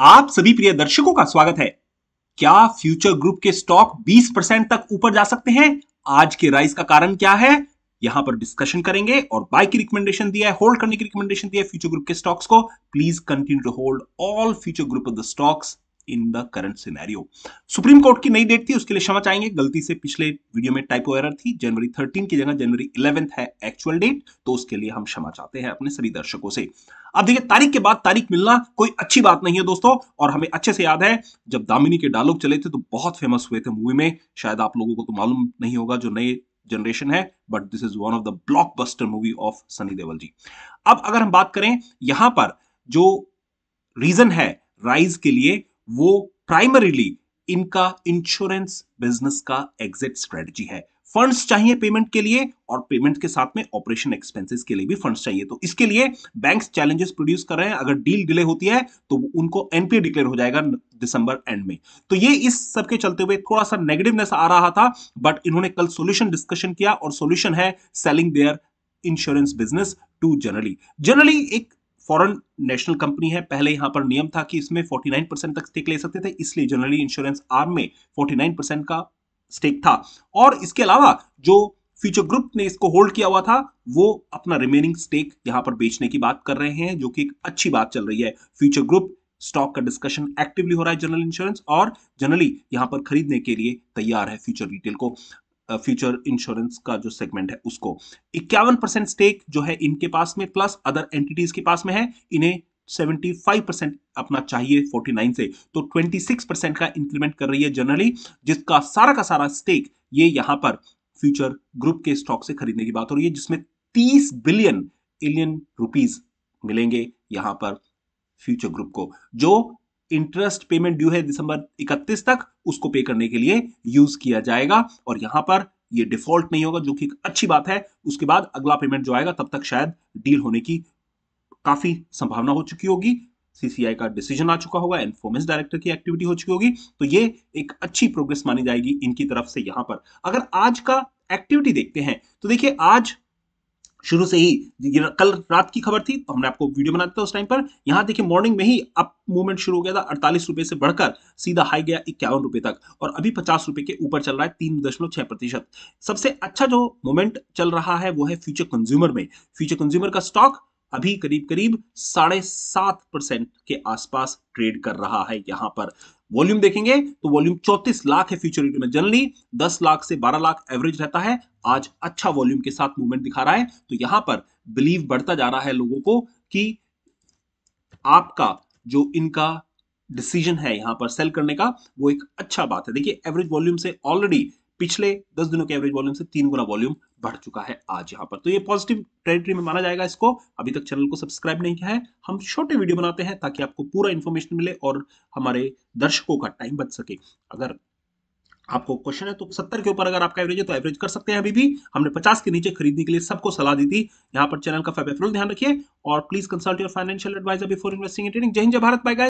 आप सभी प्रिय दर्शकों का स्वागत है क्या फ्यूचर ग्रुप के स्टॉक 20 परसेंट तक ऊपर जा सकते हैं आज के राइज का कारण क्या है यहां पर डिस्कशन करेंगे और बाय की रिकमेंडेशन दिया है होल्ड करने की रिकमेंडेशन दिया है फ्यूचर ग्रुप के स्टॉक्स को please continue to hold all Future Group of the stocks in the current scenario Supreme Court की नई डेट थी उसके लिए क्षमा चाहेंगे गलती से पिछले वीडियो में टाइपो एरर थी जनवरी 13 की जगह जनवरी 11th है एक्चुअल डेट तो उसके लिए हम क्षमा चाहते हैं अपने सभी दर्शकों से अब देखिए तारीख के बाद तारीख मिलना कोई अच्छी बात नहीं है दोस्तों और हमें अच्छे से याद है जब दामिनी के डायलॉग चले थे तो बहुत फेमस हुए थे मूवी में शायद आप लोगों को तो मालूम नहीं होगा जो नए जनरेशन है but this is one of the blockbuster movie of Sunny Deol ji अब अगर हम बात करें यहां पर जो रीजन है राइज के लिए वो प्राइमरीली इनका इंश्योरेंस बिजनेस का एग्जिट स्ट्रेटजी है फंड्स चाहिए पेमेंट के लिए और पेमेंट के साथ में ऑपरेशन एक्सपेंसेस के लिए भी फंड्स चाहिए तो इसके लिए बैंक्स चैलेंजेस प्रोड्यूस कर रहे हैं अगर डील डिले होती है तो उनको एनपीए डिक्लेयर हो जाएगा दिसंबर एंड में तो ये इस सब के चलते हुए थोड़ा सा नेगेटिवनेस आ रहा था बट इन्होंने कल सोल्यूशन डिस्कशन किया और सोल्यूशन है selling their insurance business to generally generally एक फॉरेन नेशनल कंपनी है पहले यहां पर नियम था कि इसमें 49 परसेंट तक स्टेक ले सकते थे इसलिए जनरली इंश्योरेंस आर्म में 49 परसेंट का स्टेक था और इसके अलावा जो फ्यूचर ग्रुप ने इसको होल्ड किया हुआ था वो अपना रिमेनिंग स्टेक यहां पर बेचने की बात कर रहे हैं जो कि एक अच्छी बात चल रही है फ्यूचर ग्रुप स्टॉक का डिस्कशन एक्टिवली हो रहा है जनरल इंश्योरेंस और जनरली यहां पर खरीदने के लिए तैयार है फ्यूचर रिटेल को फ्यूचर इंश्योरेंस का जो सेगमेंट है उसको इक्यावन परसेंट स्टेक जो है इनके पास में प्लस अदर एंटिटीज के पास में है इन्हें 75 परसेंट अपना चाहिए 49 से तो 26 परसेंट का इंक्रीमेंट कर रही है जनरली जिसका सारा का सारा स्टेक ये यहां पर फ्यूचर ग्रुप के स्टॉक से खरीदने की बात हो रही है जिसमें 30 बिलियन इलियन रुपीज मिलेंगे यहां पर फ्यूचर ग्रुप को जो इंटरेस्ट पेमेंट ड्यू है दिसंबर 31 तक उसको पे करने के लिए यूज किया जाएगा और यहां पर ये डिफॉल्ट नहीं होगा जो कि अच्छी बात है उसके बाद अगला पेमेंट जो आएगा तब तक शायद डील होने की काफी संभावना हो चुकी होगी सीसीआई का डिसीजन आ चुका होगा इन्फॉर्मेंस डायरेक्टर की एक्टिविटी हो चुकी होगी तो ये एक अच्छी प्रोग्रेस मानी जाएगी इनकी तरफ से यहां पर अगर आज का एक्टिविटी देखते हैं तो देखिए आज शुरू से ही कल रात की खबर थी तो हमने आपको वीडियो बनाया था उस टाइम पर यहाँ देखिए मॉर्निंग में ही अप मूवमेंट शुरू हो गया था अड़तालीस रुपए से बढ़कर सीधा हाई गया इक्यावन रुपए तक और अभी पचास रुपए के ऊपर चल रहा है तीन दशमलव छह प्रतिशत सबसे अच्छा जो मूवमेंट चल रहा है वो है फ्यूचर कंज्यूमर में फ्यूचर कंज्यूमर का स्टॉक अभी करीब करीब साढ़े सात परसेंट के आसपास ट्रेड कर रहा है यहां पर वॉल्यूम देखेंगे तो वॉल्यूम चौतीस लाख है फ्यूचर में जनरली दस लाख से बारह लाख एवरेज रहता है आज अच्छा वॉल्यूम के साथ मूवमेंट दिखा रहा है तो यहां पर बिलीव बढ़ता जा रहा है लोगों को कि आपका जो इनका डिसीजन है यहां पर सेल करने का वो एक अच्छा बात है देखिए एवरेज वॉल्यूम से ऑलरेडी पिछले दस दिनों के एवरेज वॉल्यूम से तीन गुना वॉल्यूम बढ़ चुका है आज यहाँ पर तो ये पॉजिटिव टेरिटरी में माना जाएगा इसको अभी तक चैनल को सब्सक्राइब नहीं किया है हम छोटे वीडियो बनाते हैं ताकि आपको पूरा इन्फॉर्मेशन मिले और हमारे दर्शकों का टाइम बच सके अगर आपको क्वेश्चन है तो सत्तर के ऊपर अगर आपका एवरेज है तो एवरेज कर सकते हैं अभी भी हमने पचास के नीचे खरीदने के लिए सबको सलाह दी थी यहाँ पर चैनल का फेबरफुल ध्यान रखिए और please consult your financial advisor before investing जय हिंद जय भारत बाय